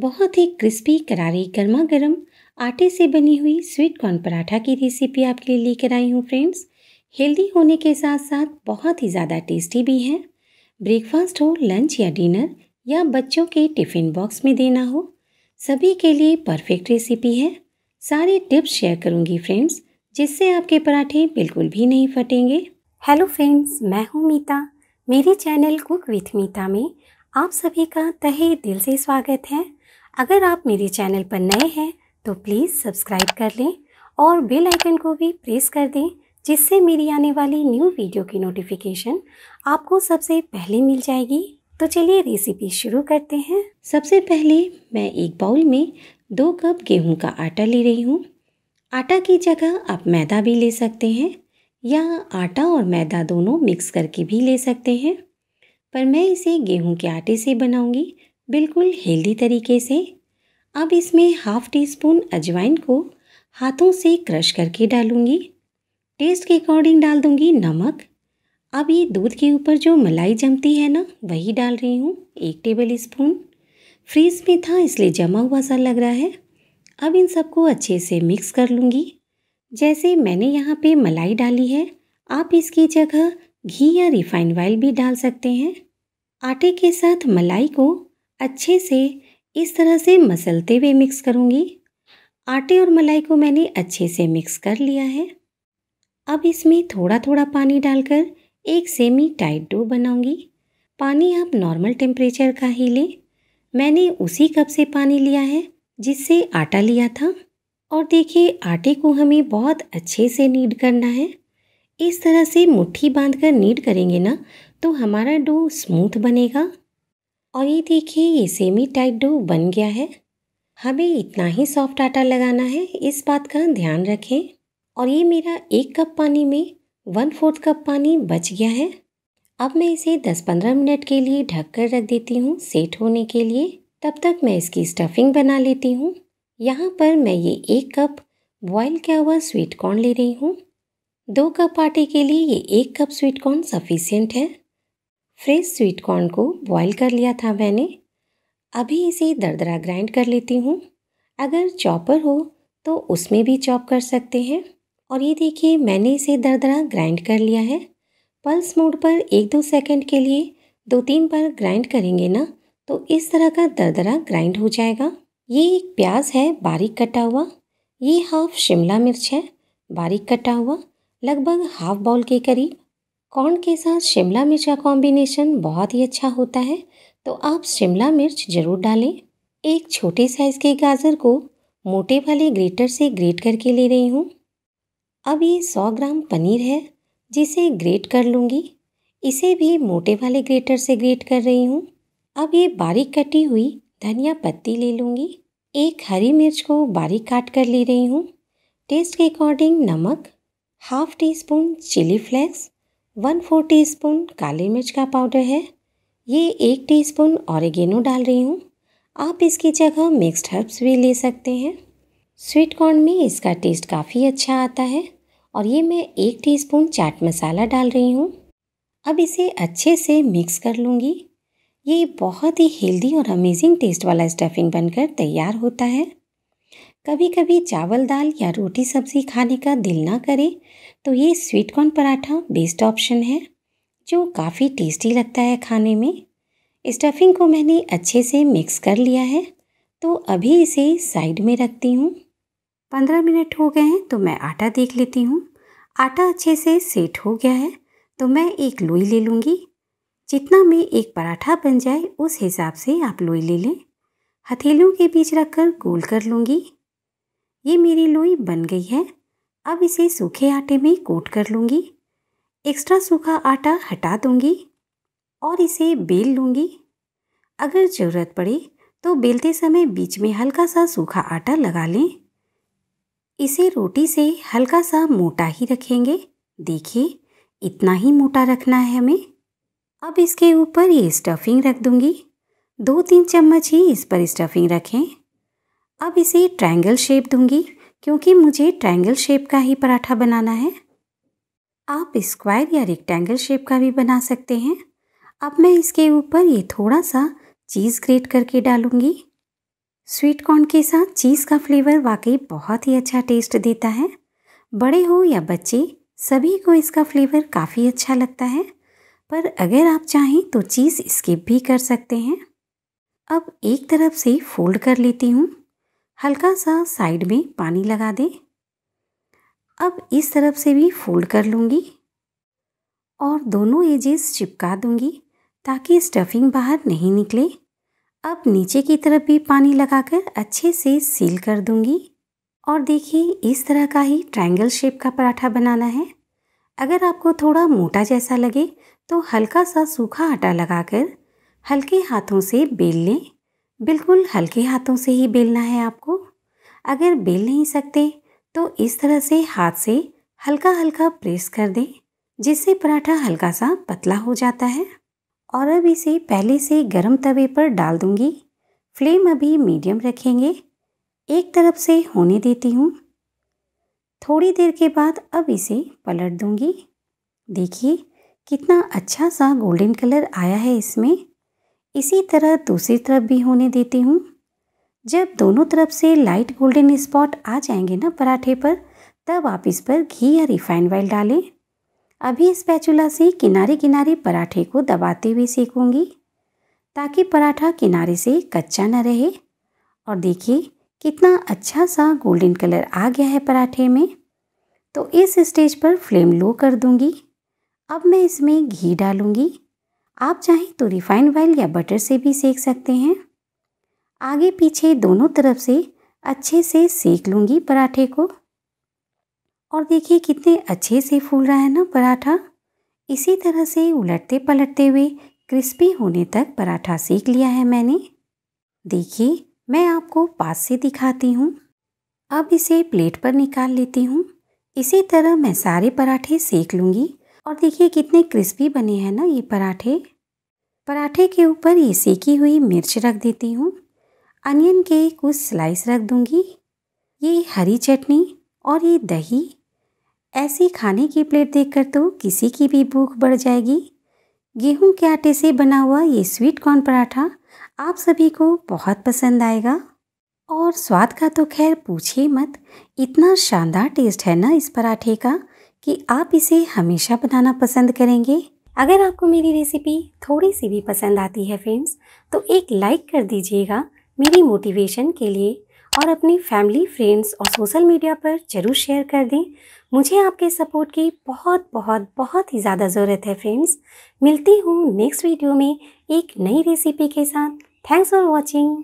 बहुत ही क्रिस्पी करारी गर्मा गर्म आटे से बनी हुई स्वीट कॉर्न पराठा की रेसिपी आपके लिए लेकर आई हूँ फ्रेंड्स हेल्दी होने के साथ साथ बहुत ही ज़्यादा टेस्टी भी है ब्रेकफास्ट हो लंच या डिनर या बच्चों के टिफ़िन बॉक्स में देना हो सभी के लिए परफेक्ट रेसिपी है सारे टिप्स शेयर करूंगी फ्रेंड्स जिससे आपके पराठे बिल्कुल भी नहीं फटेंगे हेलो फ्रेंड्स मैं हूँ मीता मेरे चैनल कुक विथ मीता में आप सभी का तहे दिल से स्वागत है अगर आप मेरे चैनल पर नए हैं तो प्लीज़ सब्सक्राइब कर लें और बेल आइकन को भी प्रेस कर दें जिससे मेरी आने वाली न्यू वीडियो की नोटिफिकेशन आपको सबसे पहले मिल जाएगी तो चलिए रेसिपी शुरू करते हैं सबसे पहले मैं एक बाउल में दो कप गेहूं का आटा ले रही हूँ आटा की जगह आप मैदा भी ले सकते हैं या आटा और मैदा दोनों मिक्स करके भी ले सकते हैं पर मैं इसे गेहूं के आटे से बनाऊंगी बिल्कुल हेल्दी तरीके से अब इसमें हाफ टी स्पून अजवाइन को हाथों से क्रश करके डालूंगी टेस्ट के अकॉर्डिंग डाल दूंगी नमक अब ये दूध के ऊपर जो मलाई जमती है ना वही डाल रही हूँ एक टेबल स्पून फ्रीज में था इसलिए जमा हुआ सा लग रहा है अब इन सबको अच्छे से मिक्स कर लूँगी जैसे मैंने यहाँ पे मलाई डाली है आप इसकी जगह घी या रिफाइंड ऑयल भी डाल सकते हैं आटे के साथ मलाई को अच्छे से इस तरह से मसलते हुए मिक्स करूँगी आटे और मलाई को मैंने अच्छे से मिक्स कर लिया है अब इसमें थोड़ा थोड़ा पानी डालकर एक सेमी टाइट डो बनाऊंगी पानी आप नॉर्मल टेम्परेचर का ही लें मैंने उसी कप से पानी लिया है जिससे आटा लिया था और देखिए आटे को हमें बहुत अच्छे से नीड करना है इस तरह से मुट्ठी बांधकर नीड करेंगे ना तो हमारा डो स्मूथ बनेगा और ये देखिए ये सेमी टाइट डो बन गया है हमें इतना ही सॉफ्ट आटा लगाना है इस बात का ध्यान रखें और ये मेरा एक कप पानी में वन फोर्थ कप पानी बच गया है अब मैं इसे 10-15 मिनट के लिए ढक कर रख देती हूँ सेट होने के लिए तब तक मैं इसकी स्टफिंग बना लेती हूँ यहाँ पर मैं ये एक कप बॉयल किया हुआ स्वीट कॉर्न ले रही हूँ दो कप आटे के लिए ये एक कप स्वीट कॉर्न सफिशियंट है फ्रेश स्वीट कॉर्न को बॉईल कर लिया था मैंने अभी इसे दरदरा ग्राइंड कर लेती हूँ अगर चॉपर हो तो उसमें भी चॉप कर सकते हैं और ये देखिए मैंने इसे दरदरा ग्राइंड कर लिया है पल्स मोड पर एक दो सेकंड के लिए दो तीन बार ग्राइंड करेंगे ना तो इस तरह का दरदरा ग्राइंड हो जाएगा ये एक प्याज है बारीक कटा हुआ ये हाफ शिमला मिर्च है बारीक कटा हुआ लगभग हाफ बाउल के करीब कॉर्न के साथ शिमला मिर्च का कॉम्बिनेशन बहुत ही अच्छा होता है तो आप शिमला मिर्च ज़रूर डालें एक छोटे साइज़ के गाजर को मोटे वाले ग्रेटर से ग्रेट करके ले रही हूँ अब ये सौ ग्राम पनीर है जिसे ग्रेट कर लूँगी इसे भी मोटे वाले ग्रेटर से ग्रेट कर रही हूँ अब ये बारीक कटी हुई धनिया पत्ती ले लूँगी एक हरी मिर्च को बारीक काट कर ले रही हूँ टेस्ट के अकॉर्डिंग नमक half teaspoon chilli flakes one four teaspoon काली मिर्च का पाउडर है ये एक टीस्पून ऑरिगेनो डाल रही हूँ आप इसकी जगह मिक्स्ड हर्ब्स भी ले सकते हैं स्वीट कॉर्न में इसका टेस्ट काफ़ी अच्छा आता है और ये मैं एक टीस्पून चाट मसाला डाल रही हूँ अब इसे अच्छे से मिक्स कर लूँगी ये बहुत ही हेल्दी और अमेजिंग टेस्ट वाला स्टफिंग बनकर तैयार होता है कभी कभी चावल दाल या रोटी सब्जी खाने का दिल ना करे तो ये sweet corn paratha best option है जो काफ़ी टेस्टी लगता है खाने में स्टफिंग को मैंने अच्छे से मिक्स कर लिया है तो अभी इसे साइड में रखती हूँ पंद्रह मिनट हो गए हैं तो मैं आटा देख लेती हूँ आटा अच्छे से सेट हो गया है तो मैं एक लोई ले लूँगी जितना में एक पराठा बन जाए उस हिसाब से आप लोई ले लें हथेलियों के बीच रखकर गोल कर लूँगी ये मेरी लोई बन गई है अब इसे सूखे आटे में कोट कर लूँगी एक्स्ट्रा सूखा आटा हटा दूँगी और इसे बेल लूँगी अगर ज़रूरत पड़े तो बेलते समय बीच में हल्का सा सूखा आटा लगा लें इसे रोटी से हल्का सा मोटा ही रखेंगे देखिए इतना ही मोटा रखना है हमें अब इसके ऊपर ये स्टफिंग रख दूँगी दो तीन चम्मच ही इस पर स्टफिंग रखें अब इसे ट्रायंगल शेप दूंगी क्योंकि मुझे ट्रायंगल शेप का ही पराठा बनाना है आप स्क्वायर या रेक्टेंगल शेप का भी बना सकते हैं अब मैं इसके ऊपर ये थोड़ा सा चीज़ ग्रेट करके डालूंगी स्वीट कॉर्न के साथ चीज़ का फ्लेवर वाकई बहुत ही अच्छा टेस्ट देता है बड़े हो या बच्चे सभी को इसका फ्लेवर काफ़ी अच्छा लगता है पर अगर आप चाहें तो चीज़ स्किप भी कर सकते हैं अब एक तरफ से फोल्ड कर लेती हूँ हल्का सा साइड में पानी लगा दें अब इस तरफ से भी फोल्ड कर लूँगी और दोनों एजेस चिपका दूँगी ताकि स्टफिंग बाहर नहीं निकले अब नीचे की तरफ भी पानी लगाकर अच्छे से सील कर दूँगी और देखिए इस तरह का ही ट्रायंगल शेप का पराठा बनाना है अगर आपको थोड़ा मोटा जैसा लगे तो हल्का सा सूखा आटा लगाकर हल्के हाथों से बेल लें बिल्कुल हल्के हाथों से ही बेलना है आपको अगर बेल नहीं सकते तो इस तरह से हाथ से हल्का हल्का प्रेस कर दें जिससे पराठा हल्का सा पतला हो जाता है और अब इसे पहले से गर्म तवे पर डाल दूंगी फ्लेम अभी मीडियम रखेंगे एक तरफ से होने देती हूँ थोड़ी देर के बाद अब इसे पलट दूंगी देखिए कितना अच्छा सा गोल्डन कलर आया है इसमें इसी तरह दूसरी तरफ भी होने देती हूँ जब दोनों तरफ से लाइट गोल्डन स्पॉट आ जाएंगे ना पराठे पर तब आप इस पर घी या रिफाइंड ऑयल डालें अभी इस पैचुला से किनारे किनारे पराठे को दबाते हुए सेकूंगी ताकि पराठा किनारे से कच्चा न रहे और देखिए कितना अच्छा सा गोल्डन कलर आ गया है पराठे में तो इस स्टेज पर फ्लेम लो कर दूंगी अब मैं इसमें घी डालूंगी आप चाहें तो रिफाइंड ऑयल या बटर से भी सेक सकते हैं आगे पीछे दोनों तरफ से अच्छे से सेक लूँगी पराठे को और देखिए कितने अच्छे से फूल रहा है ना पराठा इसी तरह से उलटते पलटते हुए क्रिस्पी होने तक पराठा सेक लिया है मैंने देखिए मैं आपको पास से दिखाती हूँ अब इसे प्लेट पर निकाल लेती हूँ इसी तरह मैं सारे पराठे सेक लूँगी और देखिए कितने क्रिस्पी बने हैं ना ये पराठे पराठे के ऊपर ये सेकी हुई मिर्च रख देती हूँ अनियन के कुछ स्लाइस रख दूंगी ये हरी चटनी और ये दही ऐसी खाने की प्लेट देखकर तो किसी की भी भूख बढ़ जाएगी गेहूं के आटे से बना हुआ ये स्वीट कॉर्न पराठा आप सभी को बहुत पसंद आएगा और स्वाद का तो खैर पूछिए मत इतना शानदार टेस्ट है ना इस पराठे का कि आप इसे हमेशा बनाना पसंद करेंगे अगर आपको मेरी रेसिपी थोड़ी सी भी पसंद आती है फ्रेंड्स तो एक लाइक कर दीजिएगा मेरी मोटिवेशन के लिए और अपनी फैमिली फ्रेंड्स और सोशल मीडिया पर ज़रूर शेयर कर दें मुझे आपके सपोर्ट की बहुत बहुत बहुत ही ज़्यादा ज़रूरत है फ्रेंड्स मिलती हूँ नेक्स्ट वीडियो में एक नई रेसिपी के साथ थैंक्स फॉर वॉचिंग